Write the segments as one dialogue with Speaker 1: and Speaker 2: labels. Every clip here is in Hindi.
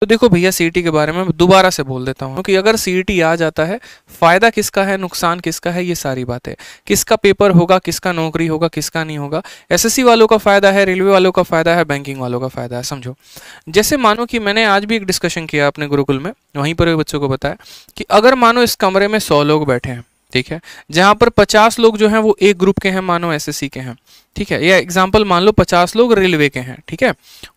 Speaker 1: तो देखो भैया सीटी के बारे में दोबारा से बोल देता हूँ क्योंकि अगर सीटी आ जाता है फ़ायदा किसका है नुकसान किसका है ये सारी बातें किसका पेपर होगा किसका नौकरी होगा किसका नहीं होगा एसएससी वालों का फ़ायदा है रेलवे वालों का फ़ायदा है बैंकिंग वालों का फ़ायदा है समझो जैसे मानो कि मैंने आज भी एक डिस्कशन किया अपने गुरुकुल में वहीं पर भी बच्चों को बताया कि अगर मानो इस कमरे में सौ लोग बैठे हैं ठीक है जहाँ पर पचास लोग जो हैं वो एक ग्रुप के हैं मानो एस के हैं ठीक है ये एग्जाम्पल मान लो पचास लोग रेलवे के हैं ठीक है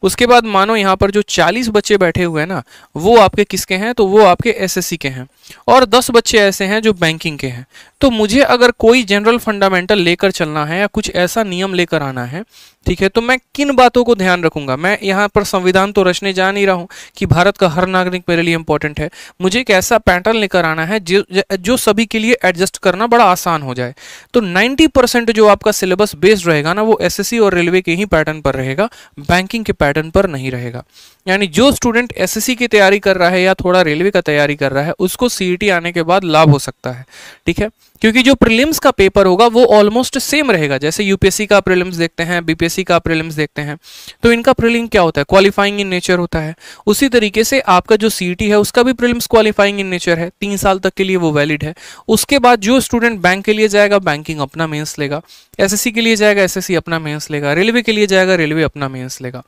Speaker 1: उसके बाद मानो यहाँ पर जो चालीस बच्चे बैठे हुए हैं ना वो आपके किसके हैं तो वो आपके एसएससी के हैं और दस बच्चे ऐसे हैं जो बैंकिंग के हैं तो मुझे अगर कोई जनरल फंडामेंटल लेकर चलना है या कुछ ऐसा नियम लेकर आना है ठीक है तो मैं किन बातों को ध्यान रखूंगा मैं यहाँ पर संविधान तो रचने जा नहीं रहा हूँ कि भारत का हर नागरिक मेरे लिए इंपॉर्टेंट है मुझे एक ऐसा पैटर्न लेकर आना है जो जो सभी के लिए एडजस्ट करना बड़ा आसान हो जाए तो नाइन्टी परसेंट जो आपका सिलेबस बेस्ड रहेगा तेलंगाना वो एसएससी और रेलवे के ही पैटर्न पर रहेगा बैंकिंग के पैटर्न पर नहीं रहेगा यानी जो स्टूडेंट एसएससी की तैयारी कर रहा है या थोड़ा रेलवे का तैयारी कर रहा है उसको सीईटी e आने के बाद लाभ हो सकता है ठीक है क्योंकि जो प्रिलिम्स का पेपर होगा वो ऑलमोस्ट सेम रहेगा जैसे यूपीएससी का प्रिलिम्स देखते हैं बीपीएससी का प्रिलिम्स देखते हैं तो इनका प्रिलिम क्या होता है क्वालिफाइंग इन नेचर होता है उसी तरीके से आपका जो सीटी है उसका भी प्रिलिम्स क्वालिफाइंग इन नेचर है तीन साल तक के लिए वो वैलिड है उसके बाद जो स्टूडेंट बैंक के लिए जाएगा बैंकिंग अपना मेन्स लेगा एस के लिए जाएगा एस अपना मेन्स लेगा रेलवे के लिए जाएगा रेलवे अपना मेन्स लेगा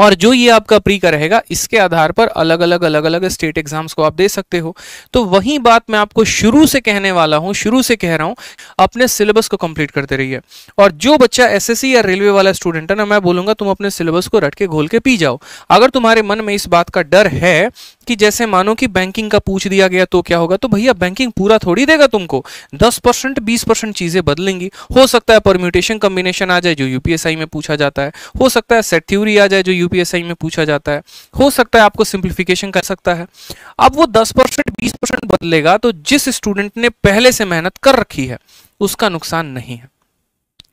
Speaker 1: और जो ये आपका प्री का रहेगा इसके आधार पर अलग अलग अलग अलग स्टेट एग्जाम्स को आप दे सकते हो तो वही बात मैं आपको शुरू से कहने वाला हूँ शुरू से कह रहा हूँ अपने सिलेबस को कंप्लीट करते रहिए और जो बच्चा एसएससी या रेलवे वाला स्टूडेंट है ना मैं बोलूंगा तुम अपने सिलेबस को रट के घोल के पी जाओ अगर तुम्हारे मन में इस बात का डर है कि जैसे मानो कि बैंकिंग का पूछ दिया गया तो क्या होगा तो भैया बैंकिंग पूरा थोड़ी देगा तुमको दस परसेंट बीस परसेंट चीज़ें बदलेंगी हो सकता है परम्यूटेशन कम्बिनेशन आ जाए जो यूपीएसआई में पूछा जाता है हो सकता है सेट थ्योरी आ जाए जो यूपीएसआई में पूछा जाता है हो सकता है आपको सिंप्लीफिकेशन कर सकता है अब वो दस परसेंट बीस परसेंट बदलेगा तो जिस स्टूडेंट ने पहले से मेहनत कर रखी है उसका नुकसान नहीं है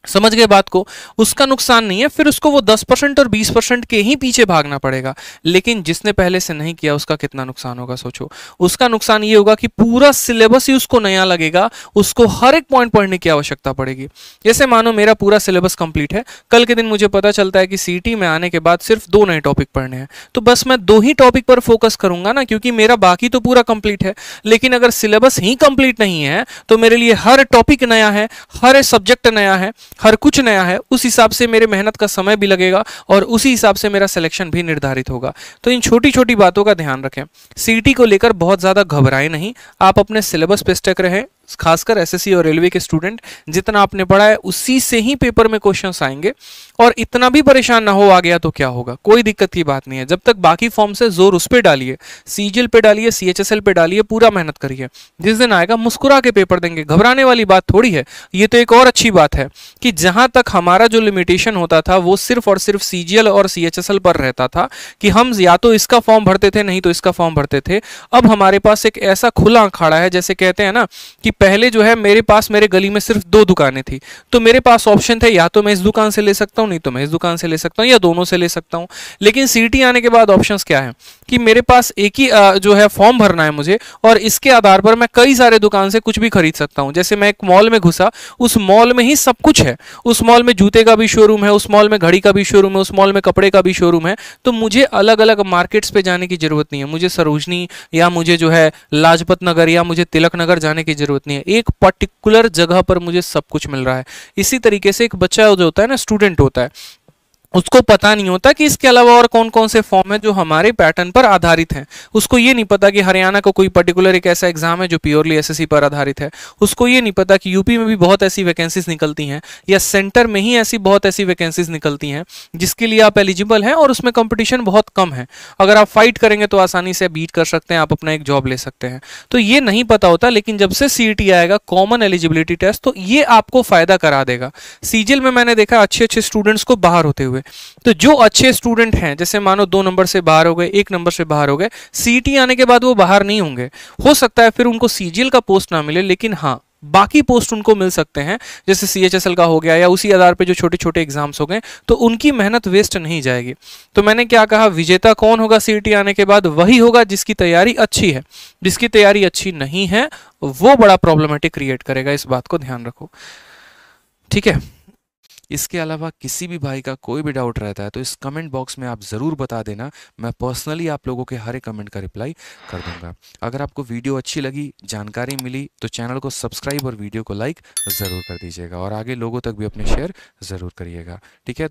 Speaker 1: समझ गए बात को उसका नुकसान नहीं है फिर उसको वो 10 परसेंट और 20 परसेंट के ही पीछे भागना पड़ेगा लेकिन जिसने पहले से नहीं किया उसका कितना नुकसान होगा सोचो उसका नुकसान ये होगा कि पूरा सिलेबस ही उसको नया लगेगा उसको हर एक पॉइंट पढ़ने की आवश्यकता पड़ेगी जैसे मानो मेरा पूरा सिलेबस कंप्लीट है कल के दिन मुझे पता चलता है कि सी में आने के बाद सिर्फ दो नए टॉपिक पढ़ने हैं तो बस मैं दो ही टॉपिक पर फोकस करूंगा ना क्योंकि मेरा बाकी तो पूरा कंप्लीट है लेकिन अगर सिलेबस ही कंप्लीट नहीं है तो मेरे लिए हर टॉपिक नया है हर सब्जेक्ट नया है हर कुछ नया है उस हिसाब से मेरे मेहनत का समय भी लगेगा और उसी हिसाब से मेरा सिलेक्शन भी निर्धारित होगा तो इन छोटी छोटी बातों का ध्यान रखें सीटी को लेकर बहुत ज़्यादा घबराए नहीं आप अपने सिलेबस पे स्टक रहें खासकर एसएससी और रेलवे के स्टूडेंट जितना आपने पढ़ा है उसी से ही पेपर में क्वेश्चंस आएंगे और इतना भी परेशान ना हो आ गया तो क्या होगा कोई दिक्कत की बात नहीं है जब तक बाकी फॉर्म से जोर उस पर डालिए सीजीएल पे डालिए सीएचएसएल पे डालिए पूरा मेहनत करिए जिस दिन आएगा मुस्कुरा के पेपर देंगे घबराने वाली बात थोड़ी है ये तो एक और अच्छी बात है कि जहां तक हमारा जो लिमिटेशन होता था वो सिर्फ और सिर्फ सीजीएल और सीएचएसएल पर रहता था कि हम या तो इसका फॉर्म भरते थे नहीं तो इसका फॉर्म भरते थे अब हमारे पास एक ऐसा खुला अखाड़ा है जैसे कहते हैं ना कि पहले जो है मेरे पास मेरे गली में सिर्फ दो दुकानें थी तो मेरे पास ऑप्शन थे या तो मैं इस दुकान से ले सकता हूँ नहीं तो मैं इस दुकान से ले सकता हूँ या दोनों से ले सकता हूँ लेकिन सीटी आने के बाद ऑप्शन क्या है कि मेरे पास एक ही जो है फॉर्म भरना है मुझे और इसके आधार पर मैं कई सारे दुकान से कुछ भी खरीद सकता हूँ जैसे मैं एक मॉल में घुसा उस मॉल में ही सब कुछ है है उस मॉल में जूते का भी शोरूम है उस मॉल में घड़ी का भी शोरूम है उस मॉल में कपड़े का भी शोरूम है तो मुझे अलग अलग मार्केट्स पे जाने की जरूरत नहीं है मुझे सरोजनी या मुझे जो है लाजपत नगर या मुझे तिलक नगर जाने की जरूरत नहीं है एक पर्टिकुलर जगह पर मुझे सब कुछ मिल रहा है इसी तरीके से एक बच्चा जो होता है ना स्टूडेंट होता है उसको पता नहीं होता कि इसके अलावा और कौन कौन से फॉर्म है जो हमारे पैटर्न पर आधारित हैं उसको ये नहीं पता कि हरियाणा का को कोई पर्टिकुलर एक ऐसा एग्जाम है जो प्योरली एसएससी पर आधारित है उसको ये नहीं पता कि यूपी में भी बहुत ऐसी वैकेंसीज निकलती हैं या सेंटर में ही ऐसी बहुत ऐसी वैकेंसीज निकलती हैं जिसके लिए आप एलिजिबल हैं और उसमें कॉम्पिटिशन बहुत कम है अगर आप फाइट करेंगे तो आसानी से बीट कर सकते हैं आप अपना एक जॉब ले सकते हैं तो ये नहीं पता होता लेकिन जब से सी e आएगा कॉमन एलिजिबिलिटी टेस्ट तो ये आपको फायदा करा देगा सीजल में मैंने देखा अच्छे अच्छे स्टूडेंट्स को बाहर होते हुए हुए तो जो अच्छे स्टूडेंट हैं जैसे मानो दो नंबर से बाहर हो गए एक नंबर से बाहर हो गए सी आने के बाद वो बाहर नहीं होंगे हो सकता है फिर उनको सीजीएल का पोस्ट ना मिले लेकिन हाँ बाकी पोस्ट उनको मिल सकते हैं जैसे सी एच एस एल का हो गया या उसी आधार पे जो छोटे छोटे एग्जाम्स हो गए तो उनकी मेहनत वेस्ट नहीं जाएगी तो मैंने क्या कहा विजेता कौन होगा सी आने के बाद वही होगा जिसकी तैयारी अच्छी है जिसकी तैयारी अच्छी नहीं है वो बड़ा प्रॉब्लमेटिक क्रिएट करेगा इस बात को ध्यान रखो ठीक है इसके अलावा किसी भी भाई का कोई भी डाउट रहता है तो इस कमेंट बॉक्स में आप ज़रूर बता देना मैं पर्सनली आप लोगों के हर एक कमेंट का रिप्लाई कर दूंगा अगर आपको वीडियो अच्छी लगी जानकारी मिली तो चैनल को सब्सक्राइब और वीडियो को लाइक ज़रूर कर दीजिएगा और आगे लोगों तक भी अपने शेयर ज़रूर करिएगा ठीक है तो